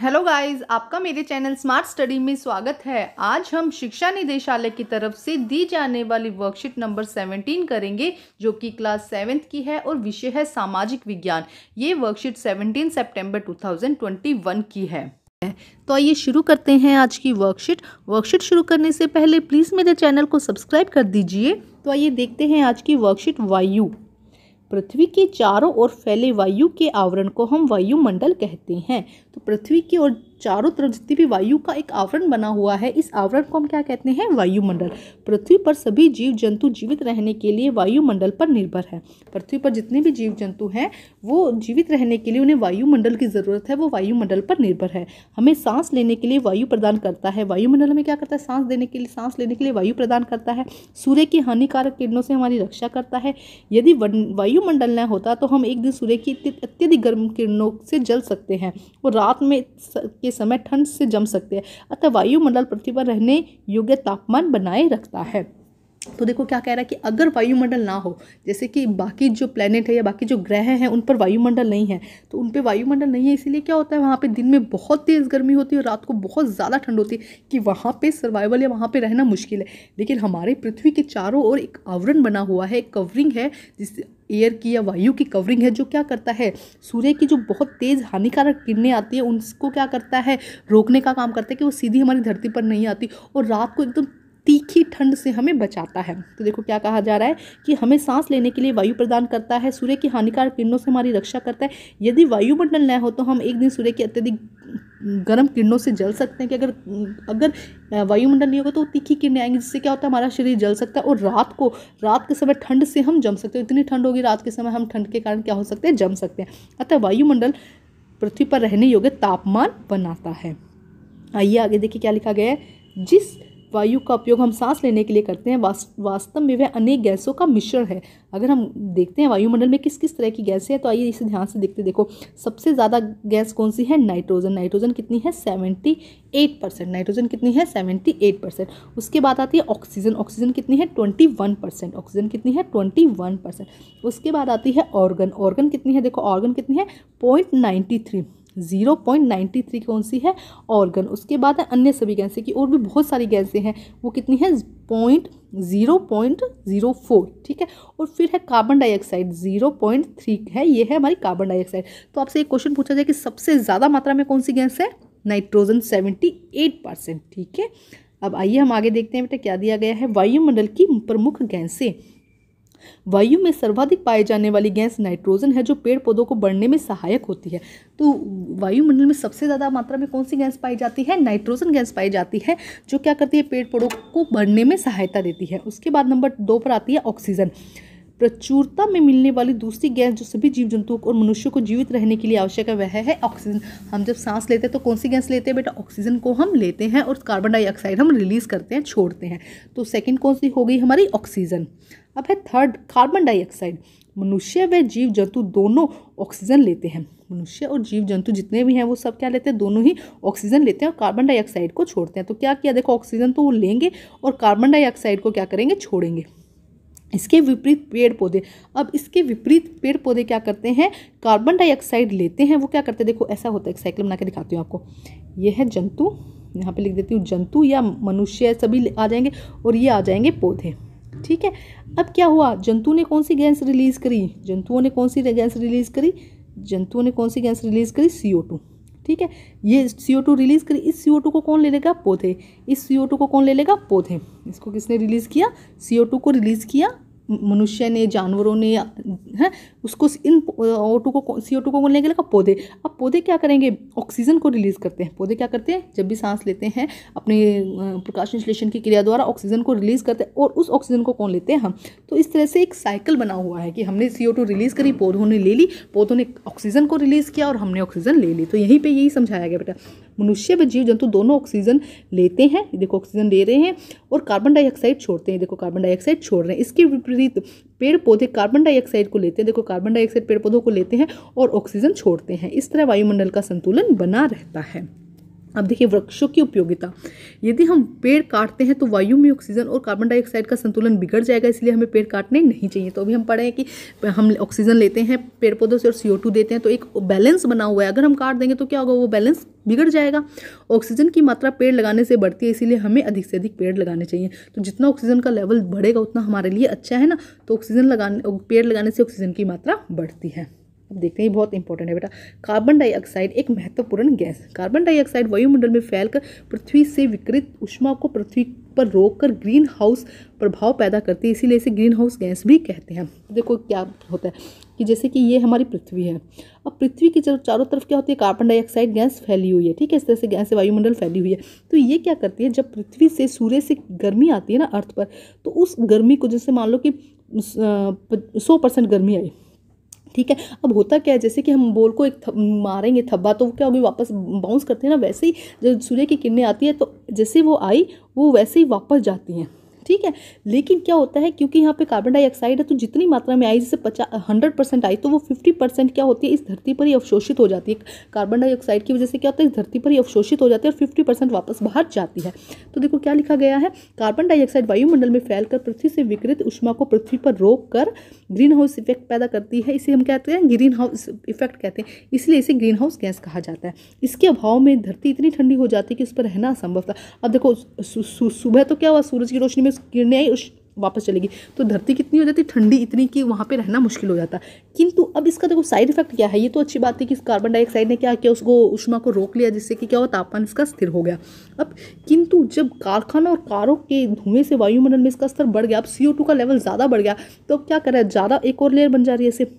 hello guys आपका मेरे channel smart study में स्वागत है आज हम शिक्षा निदेशालय की तरफ से दी जाने वाली वर्कशीट नंबर 17 करेंगे जो कि क्लास सेवेंथ की है और विषय है सामाजिक विज्ञान ये वर्कशीट 17 सितंबर 2021 की है तो आइए शुरू करते हैं आज की वर्कशीट वर्कशीट शुरू करने से पहले प्लीज़ मेरे चैनल को सब्सक्राइब कर दीजिए तो आइए देखते हैं आज की वर्कशीट वायु पृथ्वी के चारों ओर फैले वायु के आवरण को हम वायुमंडल कहते हैं तो पृथ्वी की ओर चारों तरफ जितनी भी वायु का एक आवरण बना हुआ है इस आवरण को हम क्या कहते हैं वायुमंडल पृथ्वी पर सभी जीव जंतु जीवित रहने के लिए वायुमंडल पर निर्भर है पृथ्वी पर जितने भी जीव जंतु हैं वो जीवित रहने के लिए उन्हें वायुमंडल की ज़रूरत है वो वायुमंडल पर निर्भर है हमें सांस लेने के लिए वायु प्रदान करता है वायुमंडल हमें क्या करता है सांस देने के लिए सांस लेने के लिए वायु प्रदान करता है सूर्य की हानिकारक किरणों से हमारी रक्षा करता है यदि वायुमंडल न होता तो हम एक दिन सूर्य की अत्यधिक गर्म किरणों से जल सकते हैं और रात में के समय ठंड से जम सकते हैं अतः वायुमंडल पृथ्वी पर रहने योग्य तापमान बनाए रखता है तो देखो क्या कह रहा है कि अगर वायुमंडल ना हो जैसे कि बाकी जो प्लेनेट है या बाकी जो ग्रह हैं उन पर वायुमंडल नहीं है तो उन पर वायुमंडल नहीं है इसीलिए क्या होता है वहाँ पे दिन में बहुत तेज़ गर्मी होती है और रात को बहुत ज़्यादा ठंड होती है कि वहाँ पे सर्वाइवल या वहाँ पे रहना मुश्किल है लेकिन हमारे पृथ्वी के चारों ओर एक आवरण बना हुआ है एक कवरिंग है जिस एयर की या वायु की कवरिंग है जो क्या करता है सूर्य की जो बहुत तेज़ हानिकारक किरणें आती हैं उनको क्या करता है रोकने का काम करता है कि वो सीधी हमारी धरती पर नहीं आती और रात को एकदम तीखी ठंड से हमें बचाता है तो देखो क्या कहा जा रहा है कि हमें सांस लेने के लिए वायु प्रदान करता है सूर्य की हानिकारक किरणों से हमारी रक्षा करता है यदि वायुमंडल न हो तो हम एक दिन सूर्य की अत्यधिक गर्म किरणों से जल सकते हैं कि अगर अगर वायुमंडल नहीं होगा तो तीखी किरणें आएंगी जिससे क्या होता है हमारा शरीर जल सकता है और रात को रात के समय ठंड से हम जम सकते हैं इतनी ठंड होगी रात के समय हम ठंड के कारण क्या हो सकते हैं जम सकते हैं अतः वायुमंडल पृथ्वी पर रहने योग्य तापमान बनाता है आइए आगे देखिए क्या लिखा गया है जिस वायु का उपयोग हम सांस लेने के लिए करते हैं वास, वास्तव में वह अनेक गैसों का मिश्रण है अगर हम देखते हैं वायुमंडल में किस किस तरह की गैसें हैं तो आइए इसे ध्यान से देखते देखो सबसे ज़्यादा गैस कौन सी है नाइट्रोजन नाइट्रोजन कितनी है सेवेंटी एट परसेंट नाइट्रोजन कितनी है सेवेंटी एट परसेंट उसके बाद आती है ऑक्सीजन ऑक्सीजन कितनी है ट्वेंटी वन परसेंट ऑक्सीजन कितनी है ट्वेंटी वन परसेंट उसके बाद आती है ऑर्गन ऑर्गन कितनी है देखो ऑर्गन कितनी है point ninety three zero point ninety three कौन सी है ऑर्गन उसके बाद है अन्य सभी गैसें की और भी बहुत सारी गैसें हैं वो कितनी है point zero point zero four ठीक है और फिर है carbon dioxide zero point three है ये है हमारी कार्बन डाइऑक्साइड तो आपसे एक क्वेश्चन पूछा जाए कि सबसे ज़्यादा मात्रा में कौन सी गैस है नाइट्रोजन सेवेंटी एट परसेंट ठीक है अब आइए हम आगे देखते हैं बेटा क्या दिया गया है वायुमंडल की प्रमुख गैसें वायु में सर्वाधिक पाई जाने वाली गैस नाइट्रोजन है जो पेड़ पौधों को बढ़ने में सहायक होती है तो वायुमंडल में सबसे ज़्यादा मात्रा में कौन सी गैस पाई जाती है नाइट्रोजन गैस पाई जाती है जो क्या करती है पेड़ पौधों को बढ़ने में सहायता देती है उसके बाद नंबर दो पर आती है ऑक्सीजन प्रचुरता में मिलने वाली दूसरी गैस जो सभी जीव जंतुओं और मनुष्यों को जीवित रहने के लिए आवश्यक है वह है ऑक्सीजन हम जब सांस लेते हैं तो कौन सी गैस लेते हैं बेटा ऑक्सीजन को हम लेते हैं और कार्बन डाइऑक्साइड हम रिलीज़ करते हैं छोड़ते हैं तो सेकेंड कौन सी हो गई हमारी ऑक्सीजन अब है थर्ड कार्बन डाइऑक्साइड मनुष्य व जीव जंतु दोनों ऑक्सीजन लेते हैं मनुष्य और जीव जंतु जितने भी हैं वो सब क्या लेते हैं दोनों ही ऑक्सीजन लेते हैं और कार्बन डाइऑक्साइड को छोड़ते हैं तो क्या किया देखो ऑक्सीजन तो वो लेंगे और कार्बन डाइऑक्साइड को क्या करेंगे छोड़ेंगे इसके विपरीत पेड़ पौधे अब इसके विपरीत पेड़ पौधे क्या करते हैं कार्बन डाइऑक्साइड लेते हैं वो क्या करते हैं देखो ऐसा होता है एक साइकिल बना के दिखाती हूँ आपको ये है जंतु यहाँ पे लिख देती हूँ जंतु या मनुष्य सभी आ जाएंगे और ये आ जाएंगे पौधे ठीक है अब क्या हुआ जंतु ने कौन सी गैस रिलीज़ करी जंतुओं ने कौन सी गैस रिलीज़ करी जंतुओं ने कौन सी गैस रिलीज़ करी सी ओ टू ठीक है ये सी ओ टू रिलीज़ करी इस सी ओ टू को कौन ले लेगा पोथे इस सी ओ टू को कौन ले लेगा पोथे इसको किसने रिलीज़ किया सी ओ टू को रिलीज़ किया मनुष्य ने जानवरों ने है उसको इन ओ टू को सी ओ टू को बोलने के लिए पौधे अब पौधे क्या करेंगे ऑक्सीजन को रिलीज़ करते हैं पौधे क्या करते हैं जब भी सांस लेते हैं अपने प्रकाश संश्लेषण की क्रिया द्वारा ऑक्सीजन को रिलीज़ करते हैं और उस ऑक्सीजन को कौन लेते हैं हम तो इस तरह से एक साइकिल बना हुआ है कि हमने सी ओ टू रिलीज़ करी पौधों ने ले ली पौधों ने ऑक्सीजन को रिलीज़ किया और हमने ऑक्सीजन ले ली तो यहीं पर यही समझाया गया बेटा मनुष्य व जीव जंतु दोनों ऑक्सीजन लेते हैं देखो ऑक्सीजन ले रहे हैं और कार्बन डाइऑक्साइड छोड़ते हैं देखो कार्बन डाइऑक्साइड छोड़ रहे हैं इसके विपरीत पेड़ पौधे कार्बन डाइऑक्साइड को लेते हैं देखो कार्बन डाइऑक्साइड पेड़ पौधों को लेते हैं और ऑक्सीजन छोड़ते हैं इस तरह वायुमंडल का संतुलन बना रहता है अब देखिए वृक्षों की उपयोगिता यदि हम पेड़ काटते हैं तो वायु में ऑक्सीजन और कार्बन डाइऑक्साइड का संतुलन बिगड़ जाएगा इसलिए हमें पेड़ काटने नहीं चाहिए तो अभी हम पढ़े हैं कि हम ऑक्सीजन लेते हैं पेड़ पौधों से और सी देते हैं तो एक बैलेंस बना हुआ है अगर हम काट देंगे तो क्या होगा वो बैलेंस बिगड़ जाएगा ऑक्सीजन की मात्रा पेड़ लगाने से बढ़ती है इसीलिए हमें अधिक से अधिक पेड़ लगाने चाहिए तो जितना ऑक्सीजन का लेवल बढ़ेगा उतना हमारे लिए अच्छा है ना तो ऑक्सीजन लगाने पेड़ लगाने से ऑक्सीजन की मात्रा बढ़ती है अब देखते हैं बहुत इंपॉर्टेंट है बेटा कार्बन डाइऑक्साइड एक महत्वपूर्ण गैस कार्बन डाइऑक्साइड वायुमंडल में फैलकर पृथ्वी से विकृत उष्मा को पृथ्वी पर रोककर ग्रीन हाउस प्रभाव पैदा करती है इसीलिए इसे ग्रीन हाउस गैस भी कहते हैं देखो क्या होता है कि जैसे कि ये हमारी पृथ्वी है अब पृथ्वी के चारों तरफ क्या होती है कार्बन डाइऑक्साइड गैस फैली हुई है ठीक है इस तरह से गैस वायुमंडल फैली हुई है तो ये क्या करती है जब पृथ्वी से सूर्य से गर्मी आती है ना अर्थ पर तो उस गर्मी को जैसे मान लो कि सौ परसेंट गर्मी आई ठीक है अब होता क्या है जैसे कि हम बॉल को एक थ, मारेंगे थब्बा तो क्या होगी वापस बाउंस करते हैं ना वैसे ही जब सूर्य की किरणें आती है तो जैसे वो आई वो वैसे ही वापस जाती हैं ठीक है लेकिन क्या होता है क्योंकि यहाँ पे कार्बन डाइऑक्साइड है तो जितनी मात्रा में आई जैसे पचास हंड्रेड परसेंट आई तो वो फिफ्टी परसेंट क्या होती है इस धरती पर ही अवशोषित हो जाती है कार्बन डाइऑक्साइड की वजह से क्या होता है इस धरती पर ही अवशोषित हो जाती है और फिफ्टी परसेंट वापस बाहर जाती है तो देखो क्या लिखा गया है कार्बन डाइऑक्साइड वायुमंडल में फैलकर पृथ्वी से विकृत उष्मा को पृथ्वी पर रोक कर ग्रीन हाउस इफेक्ट पैदा करती है इसे हम कहते हैं ग्रीन हाउस इफेक्ट कहते हैं इसलिए इसे ग्रीन हाउस गैस कहा जाता है इसके अभाव में धरती इतनी ठंडी हो जाती है कि उस पर रहना असंभव था अब देखो सुबह तो क्या हुआ सूरज की रोशनी में किरणें आई उस वापस चलेगी तो धरती कितनी हो जाती है ठंडी इतनी कि वहाँ पे रहना मुश्किल हो जाता किंतु अब इसका देखो साइड इफेक्ट क्या है ये तो अच्छी बात है कि इस कार्बन डाइऑक्साइड ने क्या किया उसको उष्मा को रोक लिया जिससे कि क्या हुआ तापमान इसका स्थिर हो गया अब किंतु जब कारखाना और कारों के धुएं से वायुमंडल में इसका स्तर बढ़ गया अब सी का लेवल ज़्यादा बढ़ गया तो अब क्या कर रहा है ज़्यादा एक और लेयर बन जा रही है इसे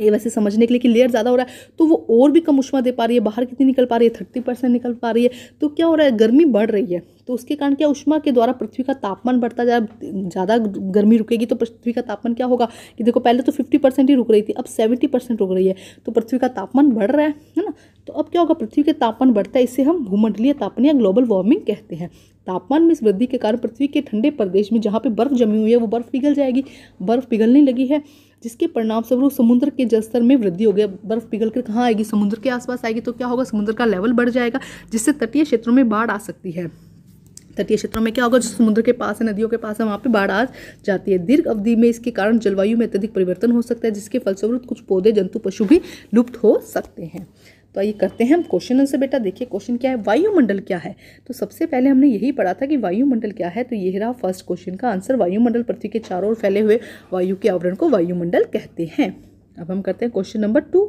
ये वैसे समझने के लिए कि लेयर ज़्यादा हो रहा है तो वो और भी कम उष्मा दे पा रही है बाहर कितनी निकल पा रही है थर्टी परसेंट निकल पा रही है तो क्या हो रहा है गर्मी बढ़ रही है तो उसके कारण क्या उष्मा के द्वारा पृथ्वी का तापमान बढ़ता जा ज़्यादा गर्मी रुकेगी तो पृथ्वी का तापमान क्या होगा कि देखो पहले तो फिफ्टी परसेंट ही रुक रही थी अब सेवेंटी परसेंट रुक रही है तो पृथ्वी का तापमान बढ़ रहा है है ना तो अब क्या होगा पृथ्वी के तापमान बढ़ता है इसे हम भूमंडलीय तापन या ग्लोबल वार्मिंग कहते हैं तापमान में इस वृद्धि के कारण पृथ्वी के ठंडे प्रदेश में जहाँ पर बर्फ़ जमी हुई है वो बर्फ़ पिघल जाएगी बर्फ़ पिघलने लगी है जिसके परिणाम स्वरूप समुद्र के जलस्तर में वृद्धि हो गया बर्फ़ पिघल कर कहाँ आएगी समुद्र के आसपास आएगी तो क्या होगा समुद्र का लेवल बढ़ जाएगा जिससे तटीय क्षेत्रों में बाढ़ आ सकती है तटीय क्षेत्रों में क्या होगा जो समुद्र के पास है नदियों के पास है वहाँ पर बाढ़ आ जाती है दीर्घ अवधि में इसके कारण जलवायु में अत्यधिक परिवर्तन हो सकता है जिसके फलस्वरूप कुछ पौधे जंतु पशु भी लुप्त हो सकते हैं तो आइए करते हैं हम क्वेश्चन आंसर बेटा देखिए क्वेश्चन क्या है वायुमंडल क्या है तो सबसे पहले हमने यही पढ़ा था कि वायुमंडल क्या है तो यह रहा फर्स्ट क्वेश्चन का आंसर वायुमंडल पृथ्वी के चारों ओर फैले हुए वायु के आवरण को वायुमंडल कहते हैं अब हम करते हैं क्वेश्चन नंबर टू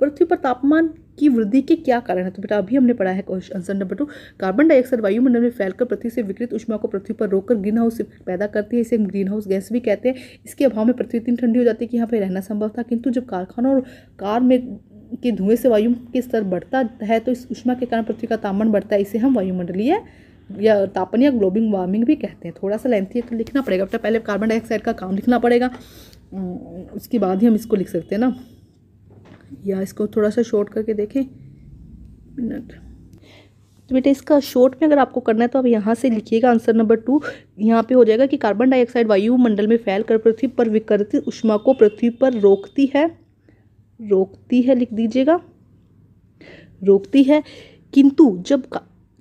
पृथ्वी पर तापमान की वृद्धि के क्या कारण है तो बेटा अभी हमने पढ़ा है answer number two carbon dioxide वायुमंडल में फैलकर पृथ्वी से विकृत उष्मा को पृथ्वी पर रोककर ग्रीन हाउस पैदा करती है इसे हम ग्रीन हाउस गैस भी कहते हैं इसके अभाव में पृथ्वी इतनी ठंडी हो जाती है कि यहाँ पर रहना संभव था किंतु जब कारखानों और कार में के धुएं से वायु के स्तर बढ़ता है तो इस उष्मा के कारण पृथ्वी का तापमान बढ़ता है इसे हम वायुमंडलीय या तापन या ग्लोबिंग वार्मिंग भी कहते हैं थोड़ा सा लेंथी है तो लिखना पड़ेगा बेटा पहले कार्बन डाइऑक्साइड का काम लिखना पड़ेगा हम्म, उसके बाद ही हम इसको लिख सकते हैं ना या इसको थोड़ा सा शॉर्ट करके देखें मिनट तो बेटा इसका शॉर्ट में अगर आपको करना है तो आप यहाँ से लिखिएगा आंसर नंबर टू यहाँ पे हो जाएगा कि कार्बन डाइऑक्साइड वायुमंडल में फैल कर पृथ्वी पर विकृति उष्मा को पृथ्वी पर रोकती है रोकती है लिख दीजिएगा रोकती है किंतु जब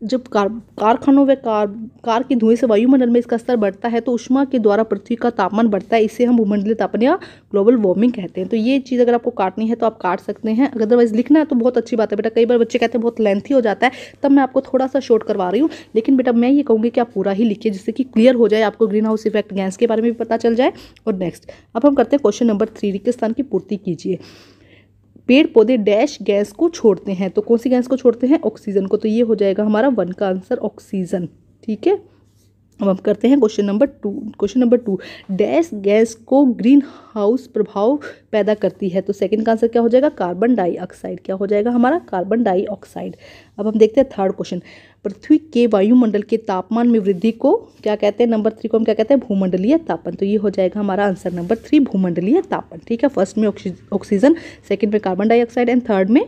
जब कार कारखानों व कार कार के धुएं से वायुमंडल में इसका स्तर बढ़ता है तो उष्मा के द्वारा पृथ्वी का तापमान बढ़ता है इसे हम भूमंडलीय तापन या ग्लोबल वार्मिंग कहते हैं तो ये चीज़ अगर आपको काटनी है तो आप काट सकते हैं अदरवाइज़ लिखना है तो बहुत अच्छी बात है बेटा कई बार बच्चे कहते हैं बहुत लेंथी हो जाता है तब मैं आपको थोड़ा सा शॉर्ट करवा रही हूँ लेकिन बेटा मैं ये कहूँगी कि आप पूरा ही लिखिए जिससे कि क्लियर हो जाए आपको ग्रीन हाउस इफेक्ट गैस के बारे में भी पता चल जाए और नेक्स्ट अब हम करते हैं क्वेश्चन नंबर थ्री रिक्त स्थान की पूर्ति कीजिए पेड़ पौधे डैश गैस को छोड़ते हैं तो कौन सी गैस को छोड़ते हैं ऑक्सीजन को तो ये हो जाएगा हमारा वन का आंसर ऑक्सीजन ठीक है अब हम करते हैं question number two question number two dash gas को ग्रीन हाउस प्रभाव पैदा करती है तो सेकंड का आंसर क्या हो जाएगा कार्बन डाइऑक्साइड क्या हो जाएगा हमारा कार्बन डाइऑक्साइड अब हम देखते हैं थर्ड क्वेश्चन पृथ्वी के वायुमंडल के तापमान में वृद्धि को क्या कहते हैं नंबर थ्री को हम क्या कहते हैं भूमंडलीय तापन तो ये हो जाएगा हमारा आंसर नंबर थ्री भूमंडलीय तापन ठीक है फर्स्ट में ऑक्सीजन सेकेंड में कार्बन डाइऑक्साइड एंड थर्ड में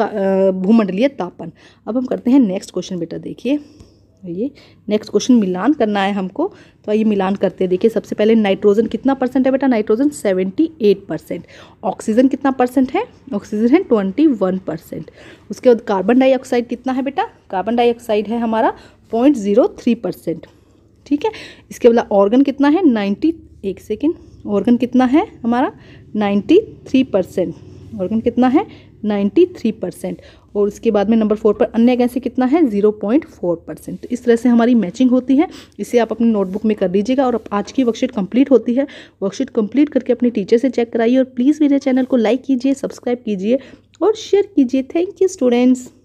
भूमंडलीय तापन अब हम करते हैं नेक्स्ट क्वेश्चन बेटा देखिए ये नेक्स्ट क्वेश्चन मिलान करना है हमको तो आइए मिलान करते हैं देखिए सबसे पहले नाइट्रोजन कितना परसेंट है बेटा nitrogen seventy eight percent oxygen कितना परसेंट है ऑक्सीजन है ट्वेंटी वन परसेंट उसके बाद कार्बन डाइऑक्साइड कितना है बेटा कार्बन डाइऑक्साइड है हमारा पॉइंट जीरो थ्री परसेंट ठीक है इसके बाद ऑर्गन कितना है नाइन्टी एक सेकेंड ऑर्गन कितना है हमारा नाइन्टी थ्री परसेंट ऑर्गन कितना है 93 परसेंट और उसके बाद में नंबर फोर पर अन्य कैसे कितना है 0.4 परसेंट तो इस तरह से हमारी मैचिंग होती है इसे आप अपनी नोटबुक में कर लीजिएगा और आज की वर्कशीट कंप्लीट होती है वर्कशीट कंप्लीट करके अपने टीचर से चेक कराइए और प्लीज़ मेरे चैनल को लाइक कीजिए सब्सक्राइब कीजिए और शेयर कीजिए थैंक यू स्टूडेंट्स